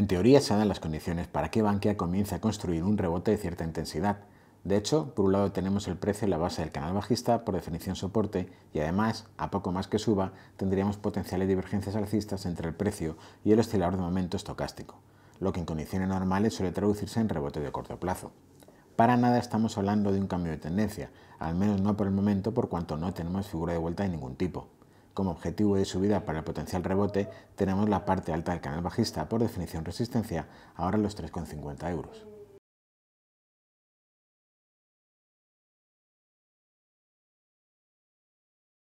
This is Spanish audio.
En teoría se dan las condiciones para que Bankia comience a construir un rebote de cierta intensidad. De hecho, por un lado tenemos el precio en la base del canal bajista, por definición soporte, y además, a poco más que suba, tendríamos potenciales divergencias alcistas entre el precio y el oscilador de momento estocástico, lo que en condiciones normales suele traducirse en rebote de corto plazo. Para nada estamos hablando de un cambio de tendencia, al menos no por el momento por cuanto no tenemos figura de vuelta de ningún tipo como objetivo de subida para el potencial rebote, tenemos la parte alta del canal bajista, por definición resistencia, ahora los 3,50 euros.